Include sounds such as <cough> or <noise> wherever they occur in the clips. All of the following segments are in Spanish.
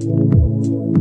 Thank you.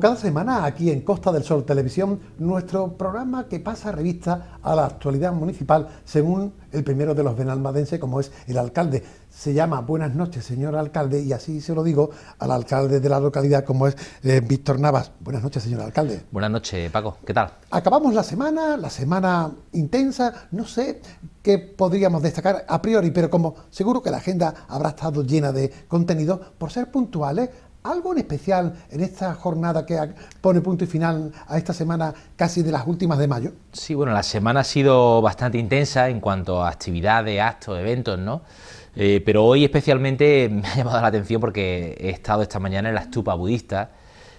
cada semana aquí en Costa del Sol Televisión, nuestro programa que pasa revista a la actualidad municipal según el primero de los benalmadenses, como es el alcalde. Se llama Buenas noches, señor alcalde, y así se lo digo al alcalde de la localidad, como es eh, Víctor Navas. Buenas noches, señor alcalde. Buenas noches, Paco. ¿Qué tal? Acabamos la semana, la semana intensa. No sé qué podríamos destacar a priori, pero como seguro que la agenda habrá estado llena de contenido, por ser puntuales, algo en especial en esta jornada que pone punto y final a esta semana casi de las últimas de mayo? Sí, bueno, la semana ha sido bastante intensa en cuanto a actividades, actos, eventos, ¿no? Eh, pero hoy especialmente <laughs> me ha llamado la atención porque he estado esta mañana en la estupa budista,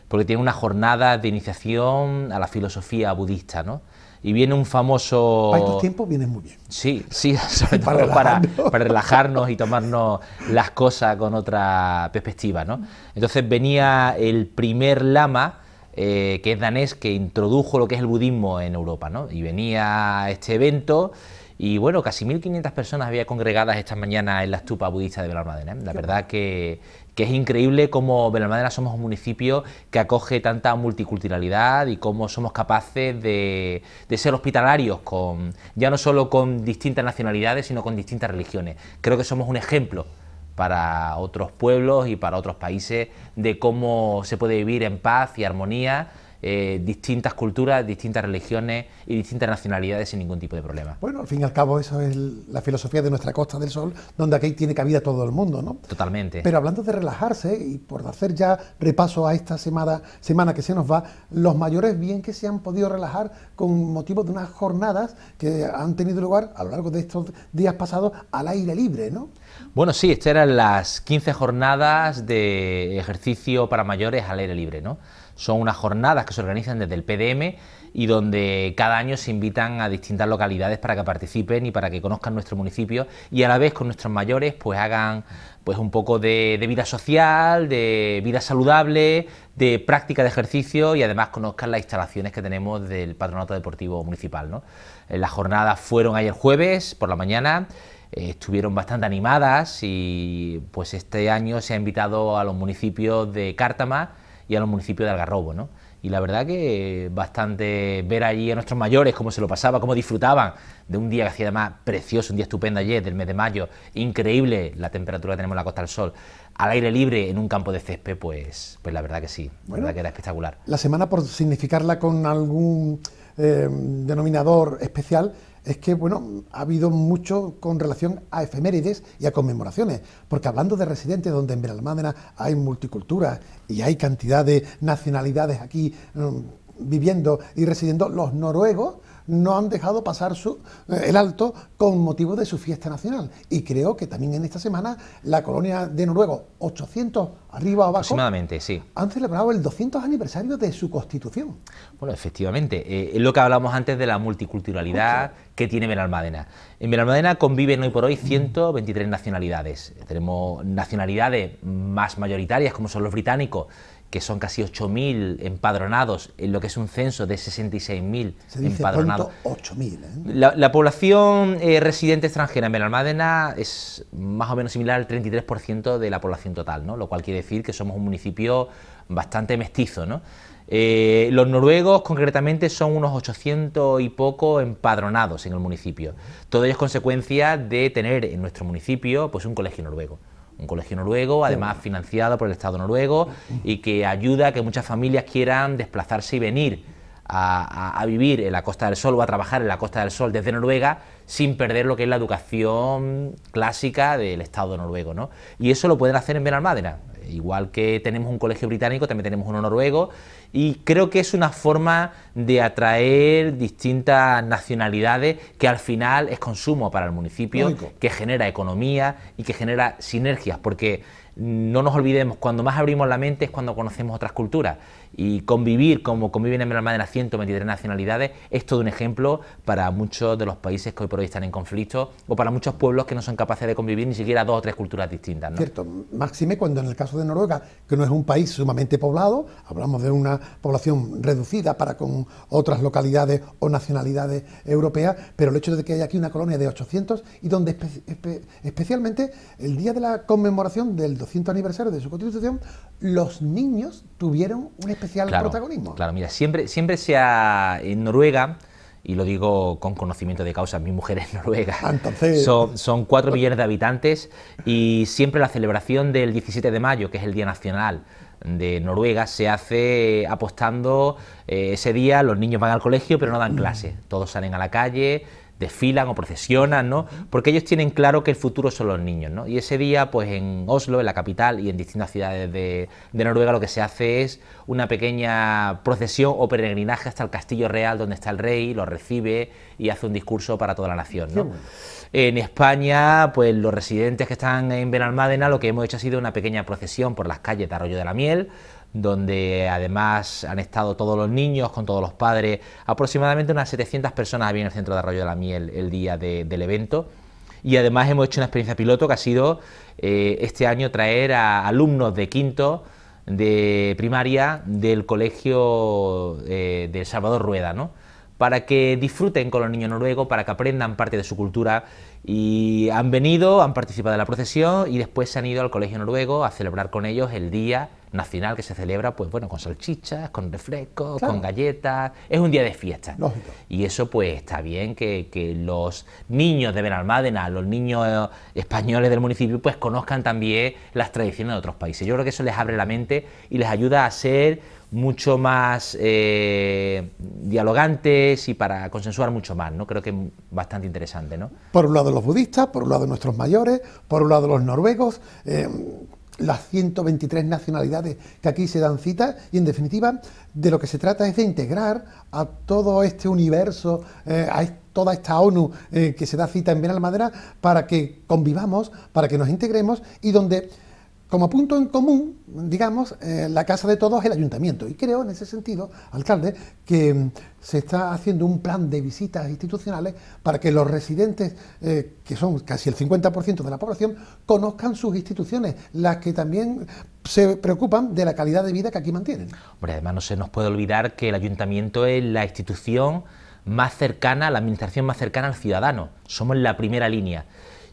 porque tiene una jornada de iniciación a la filosofía budista, ¿no? y viene un famoso... Para estos tiempos viene muy bien. Sí, sí, <laughs> para Para, relajarnos y tomarnos las cosas con otra perspectiva, ¿no? Entonces venía el primer lama, eh, que es danés, que introdujo lo que es el budismo en Europa, ¿no? Y venía este evento y bueno, casi 1.500 personas había congregadas esta mañana en la estupa budista de Bellarmadena. ¿eh? La verdad que, que es increíble cómo Madera somos un municipio que acoge tanta multiculturalidad y cómo somos capaces de, ser hospitalarios con ya no solo con distintas nacionalidades, sino con distintas religiones. Creo que somos un ejemplo para otros pueblos y para otros países de cómo se puede vivir en paz y armonía eh, distintas culturas, distintas religiones y distintas nacionalidades sin ningún tipo de problema. Bueno, al fin y al cabo, esa es la filosofía de nuestra Costa del Sol, donde aquí tiene cabida todo el mundo, ¿no? Totalmente. Pero hablando de relajarse, y por hacer ya repaso a esta semana, semana que se nos va, los mayores bien que se han podido relajar con motivo de unas jornadas que han tenido lugar a lo largo de estos días pasados al aire libre, ¿no? Bueno, sí, estas eran las 15 jornadas de ejercicio para mayores al aire libre, ¿no? Son unas jornadas que se organizan desde el PDM y donde cada año se invitan a distintas localidades para que participen y para que conozcan nuestro municipio y a la vez con nuestros mayores pues hagan pues un poco de, vida social, de vida saludable, de práctica de ejercicio y además conozcan las instalaciones que tenemos del Patronato Deportivo Municipal. Eh, las jornadas fueron ayer jueves por la mañana eh, estuvieron bastante animadas y pues este año se ha invitado a los municipios de Cártama, y a los municipios de Algarrobo, ¿no? Y la verdad que bastante ver allí a nuestros mayores cómo se lo pasaba, cómo disfrutaban de un día que hacía además precioso, un día estupendo ayer, del mes de mayo, increíble la temperatura que tenemos en la Costa del Sol, al aire libre en un campo de césped, pues, pues la verdad que sí, la verdad que era espectacular. La semana, por significarla con algún eh, denominador especial, es que, bueno, ha habido mucho con relación a efemérides y a conmemoraciones, porque hablando de residentes, donde en Benalmádena hay multicultura y hay cantidad de nacionalidades aquí mm, viviendo y residiendo, los noruegos no han dejado pasar su, eh, el alto con motivo de su fiesta nacional. Y creo que también en esta semana la colonia de Noruego, 800 arriba o abajo, aproximadamente, sí. han celebrado el 200 aniversario de su constitución. Bueno, efectivamente, eh, es lo que hablamos antes de la multiculturalidad que tiene Benalmádena. En Benalmádena conviven hoy por hoy 123 nacionalidades. Tenemos nacionalidades más mayoritarias como son los británicos, que son casi 8.000 empadronados, en lo que es un censo de 66.000 empadronados. 8.000. ¿eh? La, población eh, residente extranjera en Benalmádena es más o menos similar al 33% de la población total, ¿no? lo cual quiere decir que somos un municipio bastante mestizo. ¿no? Eh, los noruegos concretamente son unos 800 y poco empadronados en el municipio. Todo ello es consecuencia de tener en nuestro municipio pues, un colegio noruego un colegio noruego, además financiado por el Estado noruego, y que ayuda a que muchas familias quieran desplazarse y venir a, vivir en la Costa del Sol o a trabajar en la Costa del Sol desde Noruega sin perder lo que es la educación clásica del Estado noruego. ¿no? Y eso lo pueden hacer en Benalmádena. Igual que tenemos un colegio británico, también tenemos uno noruego y creo que es una forma de atraer distintas nacionalidades que al final es consumo para el municipio, que genera economía y que genera sinergias, porque no nos olvidemos, cuando más abrimos la mente es cuando conocemos otras culturas y convivir como conviven en de las 123 nacionalidades es todo un ejemplo para muchos de los países que hoy por hoy están en conflicto o para muchos pueblos que no son capaces de convivir ni siquiera dos o tres culturas distintas. ¿no? Cierto, máxime cuando en el caso de Noruega, que no es un país sumamente poblado, hablamos de una población reducida para con otras localidades o nacionalidades europeas, pero el hecho de que haya aquí una colonia de 800 y donde especialmente el día de la conmemoración del 200 aniversario de su constitución, los niños tuvieron una especie claro, Claro, mira, siempre, siempre se en Noruega, y lo digo con conocimiento de causa, mi mujer <laughs> es noruega. Ah, son, son 4 millones de habitantes y siempre la celebración del 17 de mayo, que es el Día Nacional de Noruega, se hace apostando eh, ese día, los niños van al colegio pero no dan clase, todos salen a la calle, desfilan o procesionan, ¿no? Porque ellos tienen claro que el futuro son los niños, ¿no? Y ese día, pues en Oslo, en la capital y en distintas ciudades de, de Noruega, lo que se hace es una pequeña procesión o peregrinaje hasta el castillo real donde está el rey, lo recibe y hace un discurso para toda la nación, En España, pues los residentes que están en Benalmádena, lo que hemos hecho ha sido una pequeña procesión por las calles de Arroyo de la Miel, donde además han estado todos los niños con todos los padres, aproximadamente unas 700 personas había en el centro de Arroyo de la Miel el día del evento. Y además hemos hecho una experiencia piloto que ha sido eh, este año traer a alumnos de quinto de primaria del colegio eh, de Salvador Rueda, para que disfruten con los niños noruegos, para que aprendan parte de su cultura y han venido, han participado en la procesión y después se han ido al Colegio Noruego a celebrar con ellos el Día Nacional que se celebra, pues bueno, con salchichas, con refrescos, con galletas. Es un día de fiesta. Y eso pues está bien que, que, los niños de Benalmádena, los niños eh, españoles del municipio, pues conozcan también las tradiciones de otros países. Yo creo que eso les abre la mente y les ayuda a ser mucho más eh, dialogantes y para consensuar mucho más, ¿no? Creo que es bastante interesante, ¿no? Por un lado los budistas, por un lado nuestros mayores, por un lado los noruegos, eh, las 123 nacionalidades que aquí se dan cita y en definitiva de lo que se trata es de integrar a todo este universo, eh, a toda esta ONU que se da cita en Madera para que convivamos, para que nos integremos y donde como punto en común, digamos, eh, la casa de todos es el ayuntamiento. Y creo, en ese sentido, alcalde, que mm, se está haciendo un plan de visitas institucionales para que los residentes, eh, que son casi el 50% de la población, conozcan sus instituciones, las que también se preocupan de la calidad de vida que aquí mantienen. Hombre, además no se nos puede olvidar que el ayuntamiento es la institución más cercana, la administración más cercana al ciudadano. Somos la primera línea.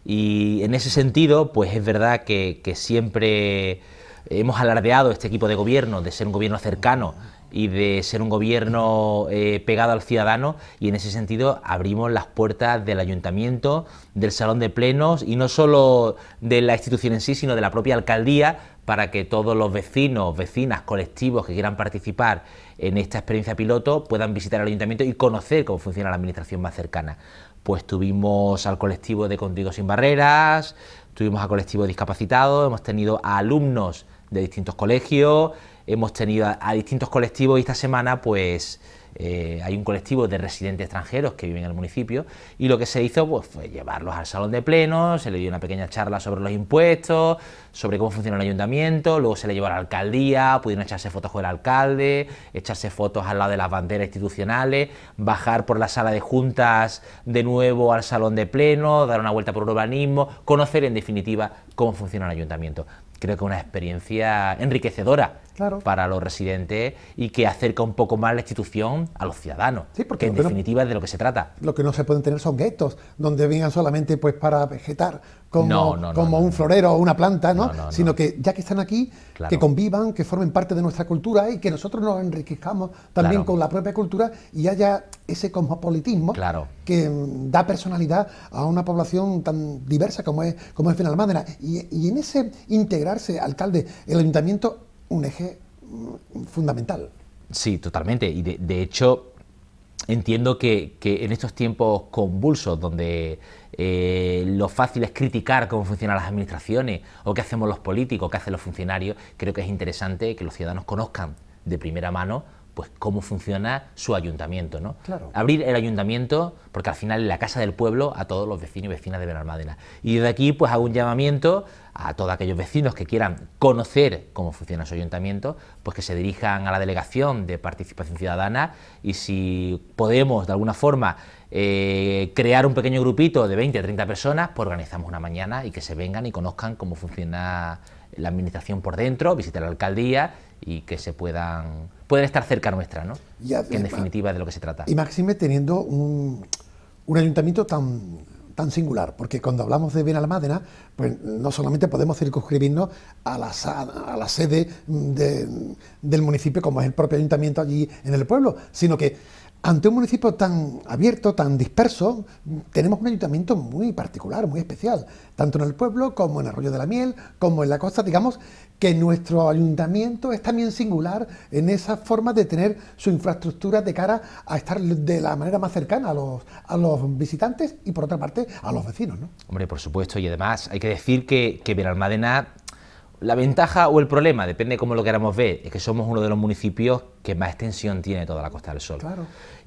Y en ese sentido, pues es verdad que, siempre hemos alardeado este equipo de gobierno de ser un gobierno cercano y de ser un gobierno eh, pegado al ciudadano y en ese sentido abrimos las puertas del ayuntamiento, del salón de plenos y no solo de la institución en sí, sino de la propia alcaldía para que todos los vecinos, vecinas, colectivos que quieran participar en esta experiencia piloto puedan visitar el ayuntamiento y conocer cómo funciona la administración más cercana pues tuvimos al colectivo de Contigo Sin Barreras, tuvimos al colectivo discapacitados, hemos tenido a alumnos de distintos colegios, hemos tenido a distintos colectivos y esta semana pues eh, hay un colectivo de residentes extranjeros que viven en el municipio y lo que se hizo pues, fue llevarlos al salón de pleno, se le dio una pequeña charla sobre los impuestos, sobre cómo funciona el ayuntamiento, luego se le llevó a la alcaldía, pudieron echarse fotos con el alcalde, echarse fotos al lado de las banderas institucionales, bajar por la sala de juntas de nuevo al salón de pleno, dar una vuelta por urbanismo, conocer en definitiva cómo funciona el ayuntamiento. Creo que una experiencia enriquecedora para los residentes y que acerca un poco más la institución a los ciudadanos. porque que en definitiva es de lo que se trata. Lo que no se pueden tener son guetos, donde vengan solamente pues para vegetar como, un florero o una planta, ¿no? Sino que ya que están aquí, que convivan, que formen parte de nuestra cultura y que nosotros nos enriquezcamos también con la propia cultura y haya ese cosmopolitismo que mm, da personalidad a una población tan diversa como es, como es y en ese integrarse, alcalde, el ayuntamiento un eje mm, fundamental. Sí, totalmente. Y de, hecho, entiendo que, en estos tiempos convulsos, donde eh, lo fácil es criticar cómo funcionan las administraciones, o qué hacemos los políticos, qué hacen los funcionarios, creo que es interesante que los ciudadanos conozcan de primera mano pues cómo funciona su ayuntamiento, ¿no? Abrir el ayuntamiento, porque al final es la casa del pueblo a todos los vecinos y vecinas de Benalmádena. Y desde aquí pues hago un llamamiento a todos aquellos vecinos que quieran conocer cómo funciona su ayuntamiento, pues que se dirijan a la delegación de participación ciudadana y si podemos de alguna forma eh, crear un pequeño grupito de 20 o 30 personas, pues organizamos una mañana y que se vengan y conozcan cómo funciona la administración por dentro, visitar la alcaldía y que se puedan, pueden estar cerca nuestra, ¿no? en definitiva de lo que se trata. Y Maxime teniendo un, un ayuntamiento tan, tan singular, porque cuando hablamos de Benalmádena, pues no solamente podemos circunscribirnos a la, a la sede del municipio, como es el propio ayuntamiento allí en el pueblo, sino que ante un municipio tan abierto, tan disperso, tenemos un ayuntamiento muy particular, muy especial, tanto en el pueblo como en Arroyo de la Miel, como en la costa, digamos que nuestro ayuntamiento es también singular en esa forma de tener su infraestructura de cara a estar de la manera más cercana a los, visitantes y por otra parte a los vecinos. ¿no? Hombre, por supuesto, y además hay que decir que, que Benalmádena la ventaja o el problema, depende de cómo lo queramos ver, es que somos uno de los municipios que más extensión tiene toda la Costa del Sol.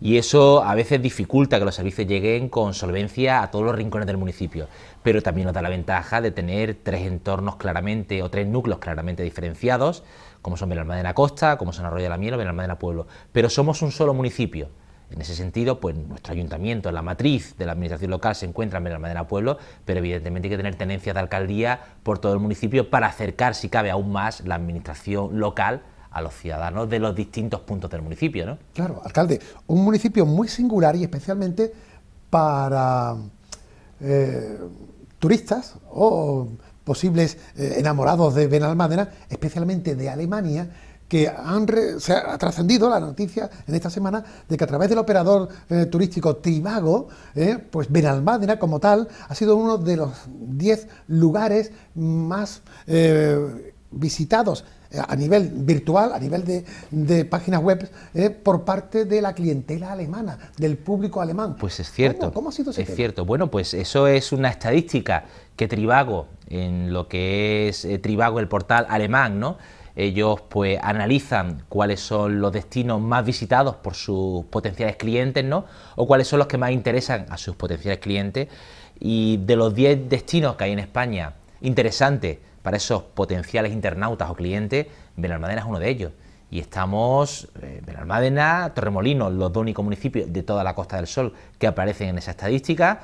Y eso a veces dificulta que los servicios lleguen con solvencia a todos los rincones del municipio, pero también nos da la ventaja de tener tres entornos claramente o tres núcleos claramente diferenciados, como son la Costa, como son Arroyo de la Miel o de Pueblo, pero somos un solo municipio. En ese sentido, pues nuestro ayuntamiento, la matriz de la administración local se encuentra en Benalmadena Pueblo, pero evidentemente hay que tener tenencias de alcaldía por todo el municipio para acercar, si cabe, aún más la administración local a los ciudadanos de los distintos puntos del municipio, ¿no? Claro, alcalde, un municipio muy singular y especialmente para eh, turistas o posibles eh, enamorados de Benalmádena, especialmente de Alemania, que han se ha trascendido la noticia en esta semana de que a través del operador eh, turístico Trivago, eh, pues Benalmádena como tal ha sido uno de los 10 lugares más eh, visitados eh, a nivel virtual, a nivel de, páginas web, por parte de la clientela alemana, del público alemán. Pues es cierto. ¿Cómo, ha sido ese Es cierto. Bueno, pues eso es una estadística que Trivago, en lo que es Trivago, el portal alemán, ¿no? Ellos pues analizan cuáles son los destinos más visitados por sus potenciales clientes, ¿no? O cuáles son los que más interesan a sus potenciales clientes. Y de los 10 destinos que hay en España interesantes para esos potenciales internautas o clientes, Benalmádena es uno de ellos. Y estamos, eh, Benalmádena, Torremolinos, los dos únicos municipios de toda la Costa del Sol que aparecen en esa estadística,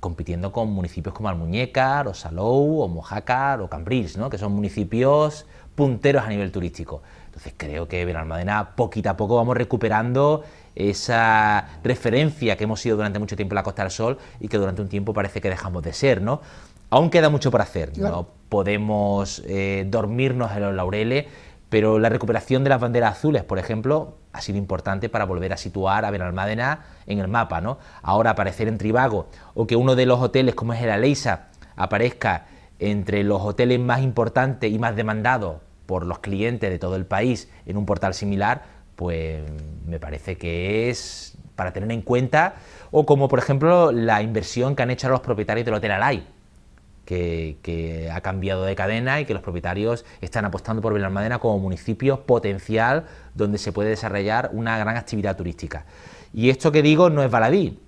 compitiendo con municipios como Almuñécar, o Salou, o Mojácar, o Cambrils, ¿no? que son municipios punteros a nivel turístico. Entonces creo que Benalmádena poquito a poco vamos recuperando esa referencia que hemos sido durante mucho tiempo la Costa del Sol y que durante un tiempo parece que dejamos de ser, ¿no? Aún queda mucho por hacer, no podemos eh, dormirnos en los laureles, pero la recuperación de las banderas azules, por ejemplo, ha sido importante para volver a situar a Benalmádena en el mapa, ¿no? Ahora aparecer en Tribago o que uno de los hoteles como es el Aleisa aparezca entre los hoteles más importantes y más demandados por los clientes de todo el país en un portal similar, pues me parece que es para tener en cuenta, o como por ejemplo la inversión que han hecho los propietarios del Hotel Alay, que, ha cambiado de cadena y que los propietarios están apostando por Villarmadena como municipio potencial donde se puede desarrollar una gran actividad turística. Y esto que digo no es baladí.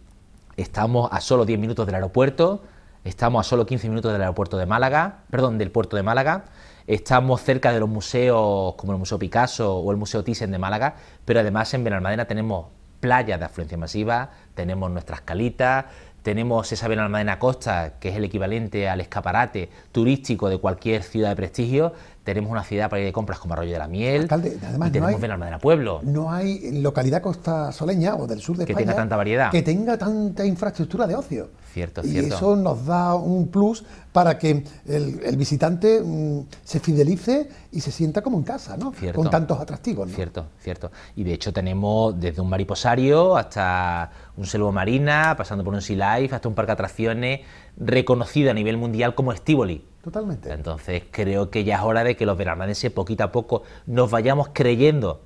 Estamos a solo 10 minutos del aeropuerto, estamos a solo 15 minutos del aeropuerto de Málaga, perdón, del puerto de Málaga. Estamos cerca de los museos como el Museo Picasso o el Museo Thyssen de Málaga, pero además en Benalmádena tenemos playas de afluencia masiva, tenemos nuestras calitas, tenemos esa Benalmádena Costa, que es el equivalente al escaparate turístico de cualquier ciudad de prestigio, tenemos una ciudad para ir de compras como Arroyo de la Miel, además, y tenemos no Pueblo. No hay localidad costa soleña o del sur de España... que tenga tanta variedad. que tenga tanta infraestructura de ocio. Cierto, y eso nos da un plus para que el, visitante mm, se fidelice y se sienta como en casa, ¿no? Con tantos atractivos, ¿no? Cierto, cierto. Y de hecho tenemos desde un mariposario hasta un selvo marina, pasando por un sea life, hasta un parque de atracciones ...reconocido a nivel mundial como Estivoli Totalmente. Entonces creo que ya es hora de que los veranadenses poquito a poco nos vayamos creyendo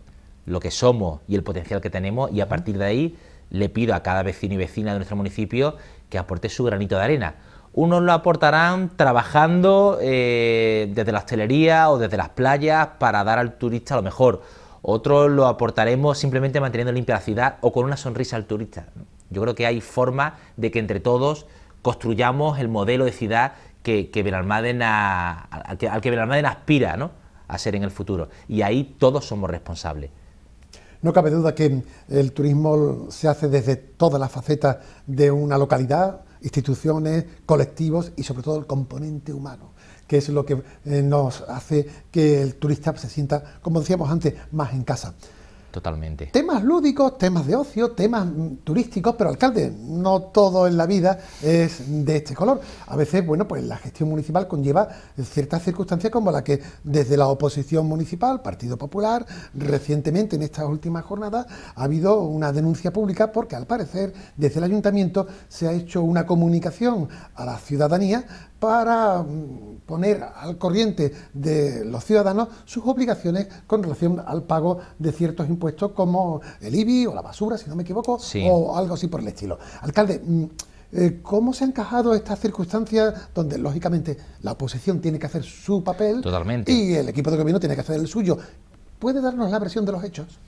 lo que somos y el potencial que tenemos y a partir de ahí le pido a cada vecino y vecina de nuestro municipio que aporte su granito de arena. Unos lo aportarán trabajando eh, desde la hostelería o desde las playas para dar al turista lo mejor. Otros lo aportaremos simplemente manteniendo limpia la ciudad o con una sonrisa al turista. Yo creo que hay forma de que entre todos construyamos el modelo de ciudad que, al, que, al aspira a ser en el futuro. Y ahí todos somos responsables. No cabe duda que el turismo se hace desde todas las facetas de una localidad, instituciones, colectivos y sobre todo el componente humano, que es lo que eh, nos hace que el turista se sienta, como decíamos antes, más en casa. Totalmente. Temas lúdicos, temas de ocio, temas mm, turísticos, pero alcalde, no todo en la vida es de este color. A veces, bueno, pues la gestión municipal conlleva ciertas circunstancias como la que desde la oposición municipal, Partido Popular, recientemente en estas últimas jornadas ha habido una denuncia pública porque al parecer desde el ayuntamiento se ha hecho una comunicación a la ciudadanía para mm, poner al corriente de los ciudadanos sus obligaciones con relación al pago de ciertos impuestos como el IBI o la basura, si no me equivoco, o algo así por el estilo. Alcalde, mm, eh, ¿Cómo se han encajado estas circunstancias donde, lógicamente, la oposición tiene que hacer su papel y el equipo de gobierno tiene que hacer el suyo? ¿Puede darnos la versión de los hechos?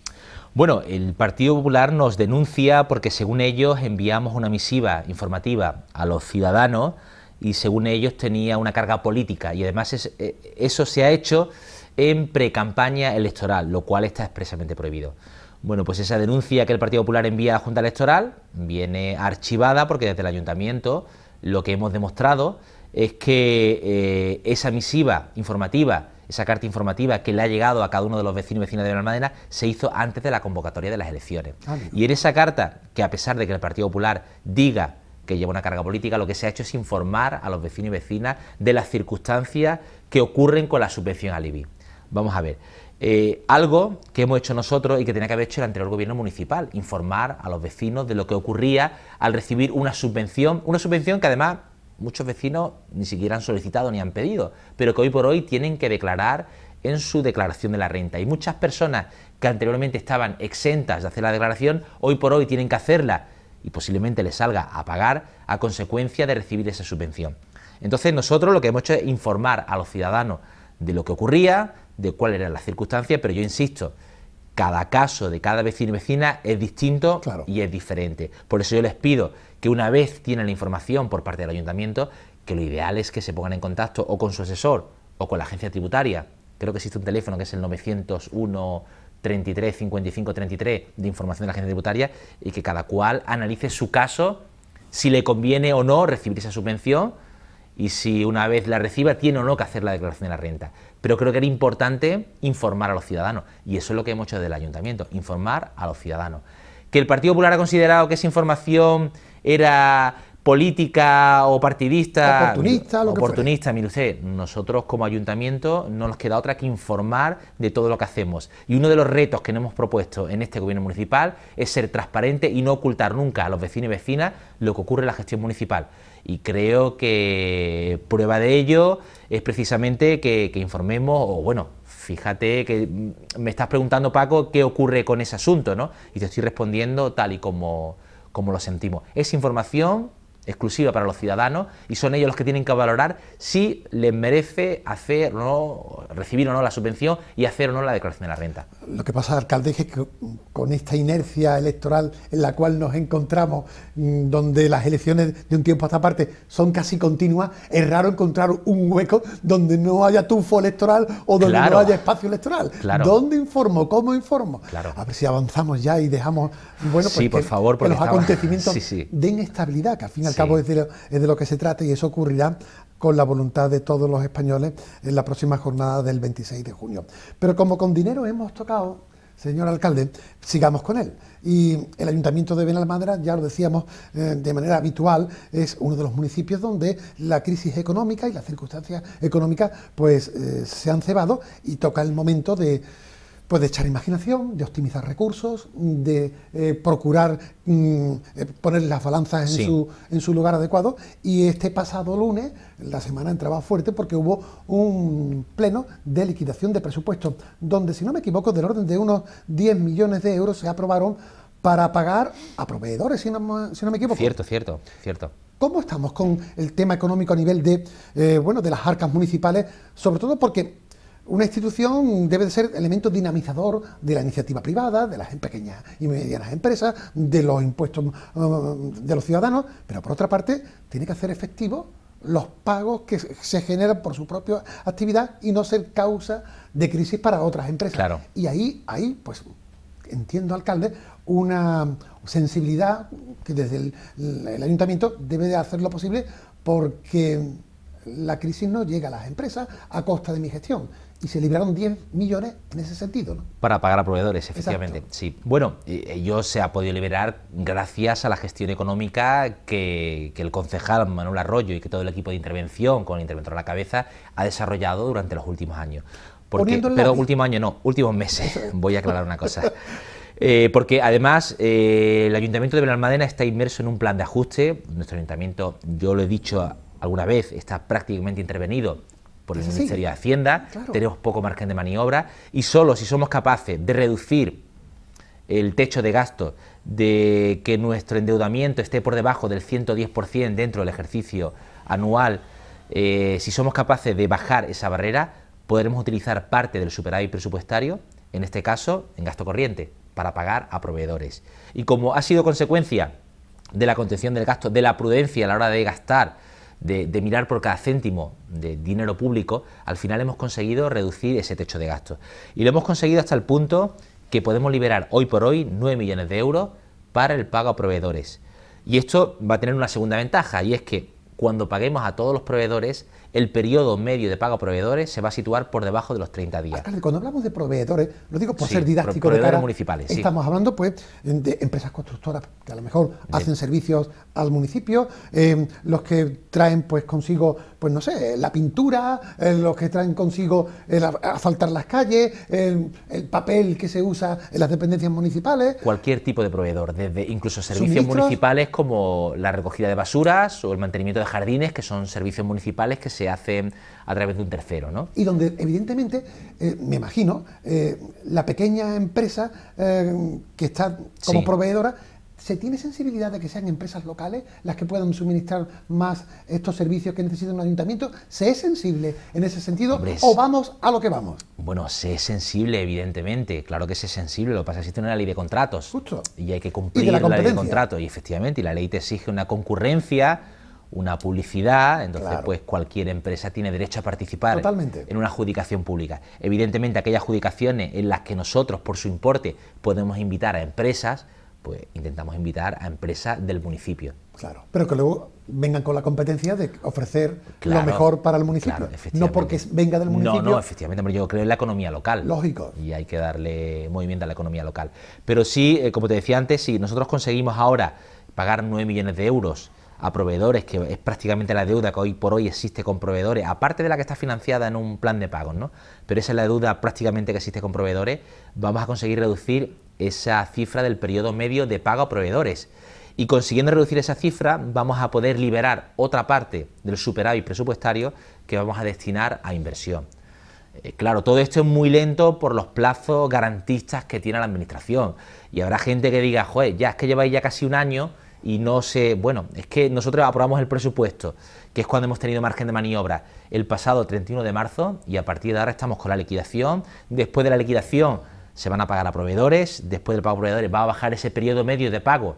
Bueno, el Partido Popular nos denuncia porque, según ellos, enviamos una misiva informativa a los ciudadanos y según ellos tenía una carga política y además eh, eso se ha hecho en precampaña electoral, lo cual está expresamente prohibido. Bueno, pues esa denuncia que el Partido Popular envía a la Junta Electoral viene archivada porque desde el ayuntamiento lo que hemos demostrado es que eh, esa misiva informativa, esa carta informativa que le ha llegado a cada uno de los vecinos y vecinas de Almadena se hizo antes de la convocatoria de las elecciones. Ah, y en esa carta, que a pesar de que el Partido Popular diga que lleva una carga política, lo que se ha hecho es informar a los vecinos y vecinas de las circunstancias que ocurren con la subvención al IBI. Vamos a ver. Eh, algo que hemos hecho nosotros y que tenía que haber hecho el anterior gobierno municipal, informar a los vecinos de lo que ocurría al recibir una subvención, una subvención que además muchos vecinos ni siquiera han solicitado ni han pedido, pero que hoy por hoy tienen que declarar en su declaración de la renta. Y muchas personas que anteriormente estaban exentas de hacer la declaración, hoy por hoy tienen que hacerla y posiblemente le salga a pagar a consecuencia de recibir esa subvención. Entonces nosotros lo que hemos hecho es informar a los ciudadanos de lo que ocurría, de cuáles eran las circunstancias, pero yo insisto, cada caso de cada vecino y vecina es distinto y es diferente. Por eso yo les pido que una vez tienen la información por parte del ayuntamiento, que lo ideal es que se pongan en contacto o con su asesor o con la agencia tributaria. Creo que existe un teléfono que es el 901 33, 55, 33 de información de la agencia tributaria y que cada cual analice su caso, si le conviene o no recibir esa subvención y si una vez la reciba tiene o no que hacer la declaración de la renta. Pero creo que era importante informar a los ciudadanos y eso es lo que hemos hecho desde el ayuntamiento, informar a los ciudadanos. Que el Partido Popular ha considerado que esa información era política o partidista. Oportunista, lo oportunista, que mire nosotros como ayuntamiento no nos queda otra que informar de todo lo que hacemos. Y uno de los retos que nos hemos propuesto en este gobierno municipal es ser transparente y no ocultar nunca a los vecinos y vecinas lo que ocurre en la gestión municipal. Y creo que prueba de ello es precisamente que, informemos, o bueno, fíjate que mm, me estás preguntando, Paco, qué ocurre con ese asunto, ¿no? Y te estoy respondiendo tal y como, como lo sentimos. Es información exclusiva para los ciudadanos y son ellos los que tienen que valorar si les merece hacer o no, recibir o no la subvención y hacer o no la declaración de la renta. Lo que pasa, alcalde, es que con esta inercia electoral en la cual nos encontramos, mm, donde las elecciones de un tiempo a esta parte son casi continuas, es raro encontrar un hueco donde no haya tufo electoral o donde no haya espacio electoral. ¿Dónde informo? ¿Cómo informo? A ver si avanzamos ya y dejamos, bueno, los acontecimientos den estabilidad, que al final acabo de decir es de lo que se trata y eso ocurrirá con la voluntad de todos los españoles en la próxima jornada del 26 de junio. Pero como con dinero hemos tocado, señor alcalde, sigamos con él. Y el Ayuntamiento de Benalmádena, ya lo decíamos eh, de manera habitual, es uno de los municipios donde la crisis económica y las circunstancias económicas pues eh, se han cebado y toca el momento de pues de echar imaginación, de optimizar recursos, de eh, procurar mm, eh, poner las balanzas en, su, en, su, lugar adecuado. Y este pasado lunes, la semana entraba fuerte porque hubo un pleno de liquidación de presupuestos, donde, si no me equivoco, del orden de unos 10 millones de euros se aprobaron para pagar a proveedores, si no, me equivoco. Cierto, cierto, cierto. ¿Cómo estamos con el tema económico a nivel de, eh, bueno, de las arcas municipales? Sobre todo porque una institución debe de ser elemento dinamizador de la iniciativa privada, de las pequeñas y medianas empresas, de los impuestos mm, de los ciudadanos, pero por otra parte tiene que hacer efectivos los pagos que se generan por su propia actividad y no ser causa de crisis para otras empresas. Y ahí, ahí, pues entiendo, alcalde, una sensibilidad que desde el, el ayuntamiento debe de hacer lo posible porque la crisis no llega a las empresas a costa de mi gestión, y se liberaron 10 millones en ese sentido. ¿no? Para pagar a proveedores, efectivamente. Sí. Bueno, eh, ellos se ha podido liberar gracias a la gestión económica que, el concejal Manuel Arroyo y que todo el equipo de intervención, con el interventor a la cabeza, ha desarrollado durante los últimos años. Porque, pero último año no, últimos meses. Voy a aclarar una cosa. <laughs> Eh, porque además eh, el Ayuntamiento de Belalmadena está inmerso en un plan de ajuste. Nuestro ayuntamiento, yo lo he dicho alguna vez, está prácticamente intervenido por el Ministerio de Hacienda, tenemos poco margen de maniobra y solo si somos capaces de reducir el techo de gasto, de que nuestro endeudamiento esté por debajo del 110% dentro del ejercicio anual, eh, si somos capaces de bajar esa barrera, podremos utilizar parte del superávit presupuestario, en este caso en gasto corriente, para pagar a proveedores. Y como ha sido consecuencia de la contención del gasto, de la prudencia a la hora de gastar, de, mirar por cada céntimo de dinero público, al final hemos conseguido reducir ese techo de gastos. Y lo hemos conseguido hasta el punto que podemos liberar hoy por hoy 9 millones de euros para el pago a proveedores. Y esto va a tener una segunda ventaja, y es que cuando paguemos a todos los proveedores, el periodo medio de pago a proveedores se va a situar por debajo de los 30 días. cuando hablamos de proveedores, lo digo por ser didáctico, proveedores municipales, estamos hablando pues de empresas constructoras que a lo mejor hacen servicios al municipio, eh, los que traen pues consigo, pues no sé, la pintura, eh, los que traen consigo asfaltar las calles, el, papel que se usa en las dependencias municipales. Cualquier tipo de proveedor, desde incluso servicios municipales como la recogida de basuras o el mantenimiento de jardines, que son servicios municipales que se hace a través de un tercero. ¿no? Y donde, evidentemente, eh, me imagino, eh, la pequeña empresa eh, que está como proveedora ¿Se tiene sensibilidad de que sean empresas locales las que puedan suministrar más estos servicios que necesita un ayuntamiento? ¿Se es sensible en ese sentido o vamos a lo que vamos? Bueno, se es sensible, evidentemente. Claro que se es sensible. Lo que pasa es que existe una ley de contratos. Y hay que cumplir la ley de contratos. Y efectivamente, y la ley te exige una concurrencia una publicidad, entonces pues cualquier empresa tiene derecho a participar en una adjudicación pública. Evidentemente aquellas adjudicaciones en las que nosotros por su importe podemos invitar a empresas, pues intentamos invitar a empresas del municipio. Claro, pero que luego vengan con la competencia de ofrecer lo mejor para el municipio, no porque venga del municipio. No, no, efectivamente, pero yo creo en la economía local. Lógico. Y hay que darle movimiento a la economía local. Pero sí, eh, como te decía antes, si nosotros conseguimos ahora pagar 9 millones de euros a proveedores, que es prácticamente la deuda que hoy por hoy existe con proveedores, aparte de la que está financiada en un plan de pagos, ¿no? Pero esa es la deuda prácticamente que existe con proveedores, vamos a conseguir reducir esa cifra del periodo medio de pago a proveedores. Y consiguiendo reducir esa cifra, vamos a poder liberar otra parte del superávit presupuestario que vamos a destinar a inversión. Eh, claro, todo esto es muy lento por los plazos garantistas que tiene la administración. Y habrá gente que diga, joder, ya es que lleváis ya casi un año y no sé Bueno, es que nosotros aprobamos el presupuesto, que es cuando hemos tenido margen de maniobra, el pasado 31 de marzo y a partir de ahora estamos con la liquidación. Después de la liquidación se van a pagar a proveedores, después del pago a proveedores va a bajar ese periodo medio de pago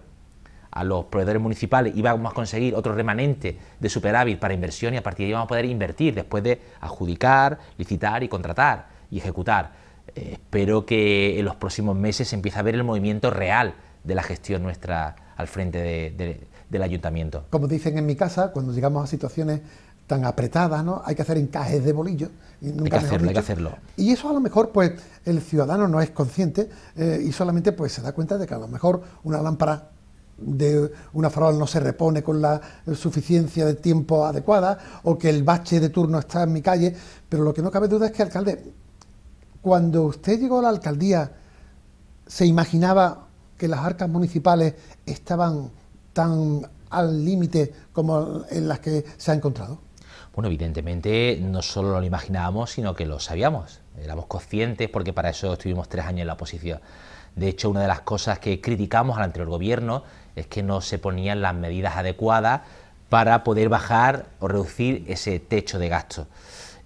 a los proveedores municipales y vamos a conseguir otro remanente de superávit para inversión y a partir de ahí vamos a poder invertir después de adjudicar, licitar y contratar y ejecutar. Eh, espero que en los próximos meses se empiece a ver el movimiento real de la gestión nuestra al frente del ayuntamiento. Como dicen en mi casa, cuando llegamos a situaciones tan apretadas, ¿no? Hay que hacer encajes de bolillos. hay que hacerlo, hay que hacerlo. Y eso a lo mejor, pues, el ciudadano no es consciente eh, y solamente, pues, se da cuenta de que a lo mejor una lámpara de una farola no se repone con la suficiencia de tiempo adecuada o que el bache de turno está en mi calle, pero lo que no cabe duda es que, alcalde, cuando usted llegó a la alcaldía, ¿se imaginaba que las arcas municipales estaban tan al límite como en las que se ha encontrado? Bueno, evidentemente no solo lo imaginábamos, sino que lo sabíamos, éramos conscientes porque para eso estuvimos tres años en la oposición. De hecho, una de las cosas que criticamos al anterior gobierno es que no se ponían las medidas adecuadas para poder bajar o reducir ese techo de gasto.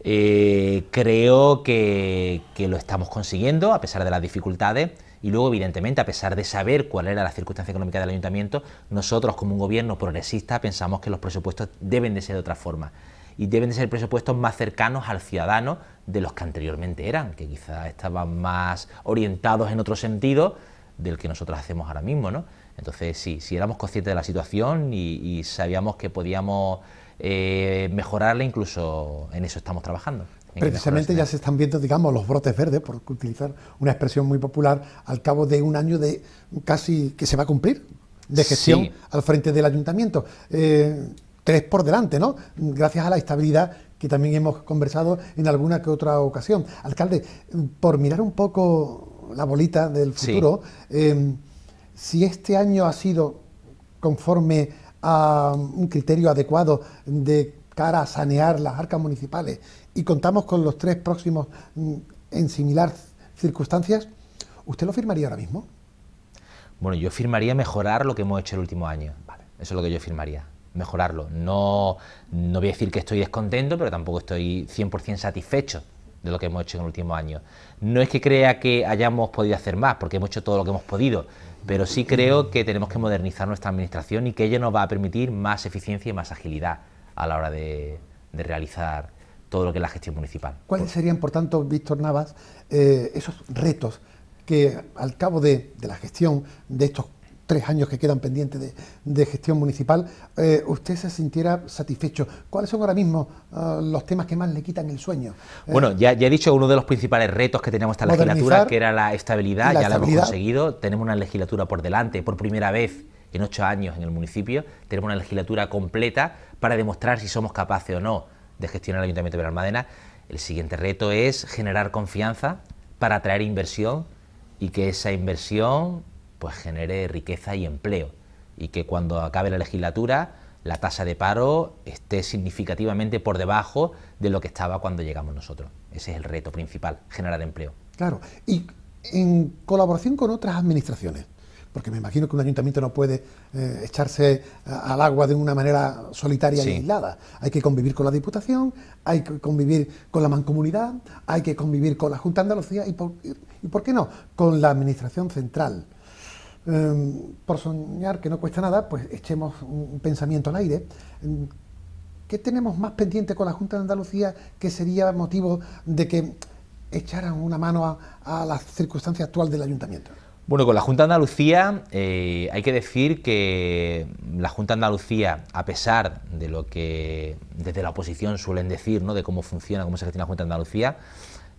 Eh, creo que lo estamos consiguiendo, a pesar de las dificultades y luego, evidentemente, a pesar de saber cuál era la circunstancia económica del ayuntamiento, nosotros como un gobierno progresista pensamos que los presupuestos deben de ser de otra forma y deben de ser presupuestos más cercanos al ciudadano de los que anteriormente eran, que quizás estaban más orientados en otro sentido del que nosotros hacemos ahora mismo, ¿no? Entonces, sí, si éramos conscientes de la situación y, sabíamos que podíamos eh, mejorarla, incluso en eso estamos trabajando. Precisamente ya se están viendo, digamos, los brotes verdes, por utilizar una expresión muy popular, al cabo de un año de casi que se va a cumplir de gestión al frente del ayuntamiento. Eh, tres por delante, ¿no? Gracias a la estabilidad que también hemos conversado en alguna que otra ocasión. Alcalde, por mirar un poco la bolita del futuro, em, si este año ha sido conforme a un criterio adecuado de cara a sanear las arcas municipales y contamos con los tres próximos mm, en similar circunstancias, ¿usted lo firmaría ahora mismo? Bueno, yo firmaría mejorar lo que hemos hecho el último año. Eso es lo que yo firmaría, mejorarlo. No, voy a decir que estoy descontento, pero tampoco estoy 100% satisfecho de lo que hemos hecho en el último año. No es que crea que hayamos podido hacer más, porque hemos hecho todo lo que hemos podido, pero sí creo que tenemos que modernizar nuestra administración y que ella nos va a permitir más eficiencia y más agilidad a la hora de realizar todo lo que es la gestión municipal. ¿Cuáles serían, por tanto, Víctor Navas, eh, esos retos que al cabo de, la gestión de estos tres años que quedan pendientes de, gestión municipal, eh, usted se sintiera satisfecho. ¿Cuáles son ahora mismo ah, los temas que más le quitan el sueño? Eh, bueno, ya, he dicho uno de los principales retos que teníamos esta legislatura, que era la estabilidad, ya la hemos conseguido, tenemos una legislatura por delante, por primera vez en ocho años en el municipio, tenemos una legislatura completa para demostrar si somos capaces o no de gestión del el Ayuntamiento de Benalmádena, el siguiente reto es generar confianza para atraer inversión y que esa inversión pues genere riqueza y empleo y que cuando acabe la legislatura la tasa de paro esté significativamente por debajo de lo que estaba cuando llegamos nosotros. Ese es el reto principal, generar empleo. Claro, y en colaboración con otras administraciones, porque me imagino que un ayuntamiento no puede eh, echarse eh, al agua de una manera solitaria y aislada. Hay que convivir con la Diputación, hay que convivir con la mancomunidad, hay que convivir con la Junta de Andalucía y, por, qué no?, con la Administración Central. Em, por soñar que no cuesta nada, pues echemos un pensamiento al aire. Em, ¿Qué tenemos más pendiente con la Junta de Andalucía que sería motivo de que echaran una mano a la circunstancia actual del ayuntamiento? Bueno, con la Junta de Andalucía eh, hay que decir que la Junta de Andalucía, a pesar de lo que desde la oposición suelen decir, ¿no? de cómo funciona, cómo se gestiona la Junta de Andalucía,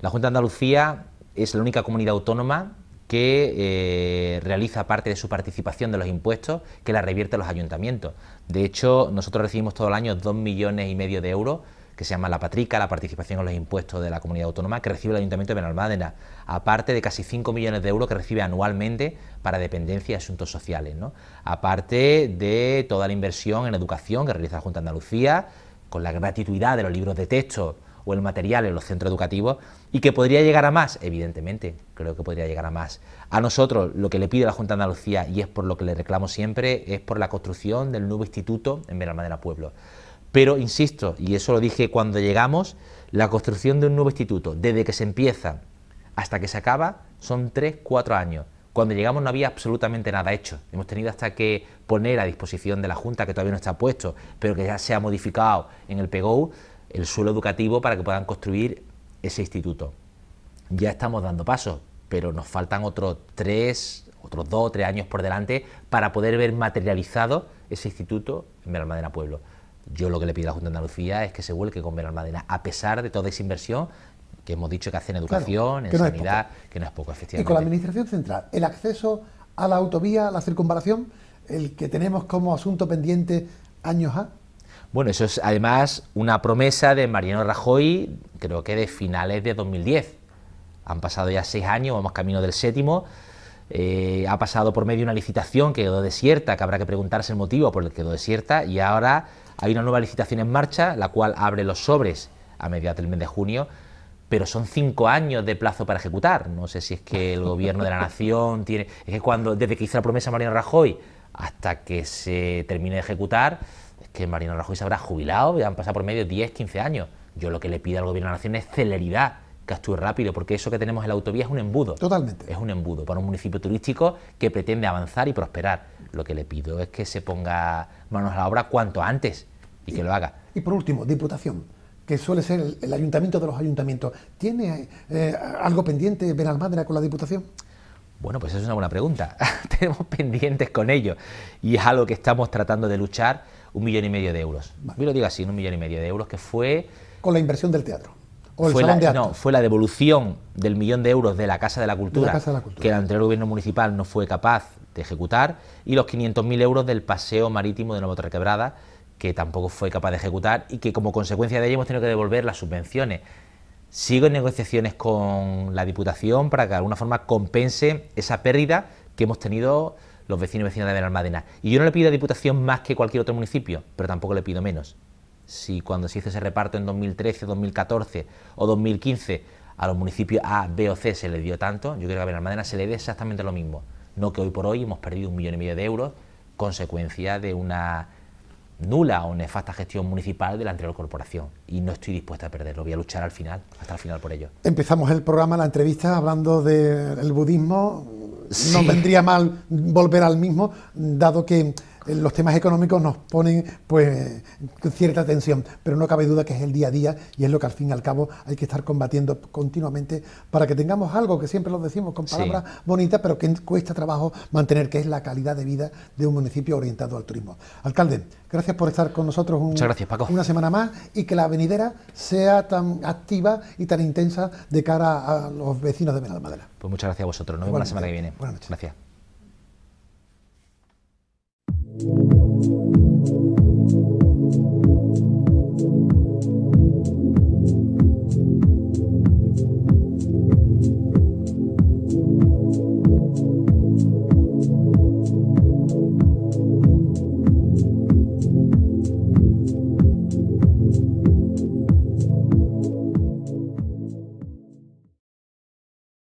la Junta de Andalucía es la única comunidad autónoma que eh, realiza parte de su participación de los impuestos que la revierte a los ayuntamientos. De hecho, nosotros recibimos todo el año dos millones y medio de euros que se llama La Patrica, la participación en los impuestos de la comunidad autónoma, que recibe el Ayuntamiento de Benalmádena, aparte de casi 5 millones de euros que recibe anualmente para dependencia y asuntos sociales, aparte de toda la inversión en educación que realiza la Junta de Andalucía, con la gratuidad de los libros de texto o el material en los centros educativos y que podría llegar a más, evidentemente, creo que podría llegar a más. A nosotros lo que le pide la Junta de Andalucía y es por lo que le reclamo siempre es por la construcción del nuevo instituto en Benalmádena Pueblo. Pero, insisto, y eso lo dije cuando llegamos, la construcción de un nuevo instituto, desde que se empieza hasta que se acaba, son tres, cuatro años. Cuando llegamos no había absolutamente nada hecho. Hemos tenido hasta que poner a disposición de la Junta, que todavía no está puesto, pero que ya se ha modificado en el PGO, el suelo educativo para que puedan construir ese instituto. Ya estamos dando pasos, pero nos faltan otros tres, otros dos o tres años por delante para poder ver materializado ese instituto en Benalmádena Pueblo. Yo lo que le pido a la Junta de Andalucía es que se vuelque con Madena, a pesar de toda esa inversión que hemos dicho que hace en educación, en sanidad, que no es poco, efectivamente. Y con la Administración Central, el acceso a la autovía, a la circunvalación, el que tenemos como asunto pendiente años A. Bueno, eso es además una promesa de Mariano Rajoy, creo que de finales de 2010. Han pasado ya seis años, vamos camino del séptimo. Eh, ha pasado por medio una licitación que quedó desierta, que habrá que preguntarse el motivo por el que quedó desierta, y ahora hay una nueva licitación en marcha, la cual abre los sobres a mediados del mes de junio, pero son cinco años de plazo para ejecutar. No sé si es que el gobierno de la nación tiene. Es que cuando, desde que hizo la promesa Mariano Rajoy hasta que se termine de ejecutar, es que Mariano Rajoy se habrá jubilado ya han pasado por medio 10, 15 años. Yo lo que le pido al gobierno de la nación es celeridad que actúe rápido, porque eso que tenemos en la autovía es un embudo. Totalmente. Es un embudo para un municipio turístico que pretende avanzar y prosperar. Lo que le pido es que se ponga manos a la obra cuanto antes y, que lo haga. Y por último, Diputación, que suele ser el, ayuntamiento de los ayuntamientos, ¿tiene eh, algo pendiente Benalmádena con la Diputación? Bueno, pues es una buena pregunta. <laughs> Tenemos pendientes con ello y es algo que estamos tratando de luchar un millón y medio de euros. Vale. Yo lo digo así, un millón y medio de euros que fue... Con la inversión del teatro fue la, No, fue la devolución del millón de euros de la Casa de la Cultura, que el anterior gobierno municipal no fue capaz de ejecutar, y los 500.000 euros del paseo marítimo de Nueva Torrequebrada, que tampoco fue capaz de ejecutar, y que como consecuencia de ello hemos tenido que devolver las subvenciones. Sigo en negociaciones con la Diputación para que de alguna forma compense esa pérdida que hemos tenido los vecinos y vecinas de Almadena. Y yo no le pido a la Diputación más que cualquier otro municipio, pero tampoco le pido menos si cuando se hizo ese reparto en 2013, 2014 o 2015 a los municipios A, B o C se les dio tanto, yo creo que a Benalmádena se le dé exactamente lo mismo. No que hoy por hoy hemos perdido un millón y medio de euros, consecuencia de una nula o nefasta gestión municipal de la anterior corporación. Y no estoy dispuesta a perderlo, voy a luchar al final, hasta el final por ello. Empezamos el programa, la entrevista, hablando del budismo. No vendría mal volver al mismo, dado que los temas económicos nos ponen pues cierta tensión, pero no cabe duda que es el día a día y es lo que al fin y al cabo hay que estar combatiendo continuamente para que tengamos algo que siempre lo decimos con palabras bonitas, pero que cuesta trabajo mantener, que es la calidad de vida de un municipio orientado al turismo. Alcalde, gracias por estar con nosotros un, gracias, Paco. una semana más y que la venidera sea tan activa y tan intensa de cara a los vecinos de Madera. Pues muchas gracias a vosotros. Nos vemos la semana que viene. Buenas noches. Gracias. Thank you.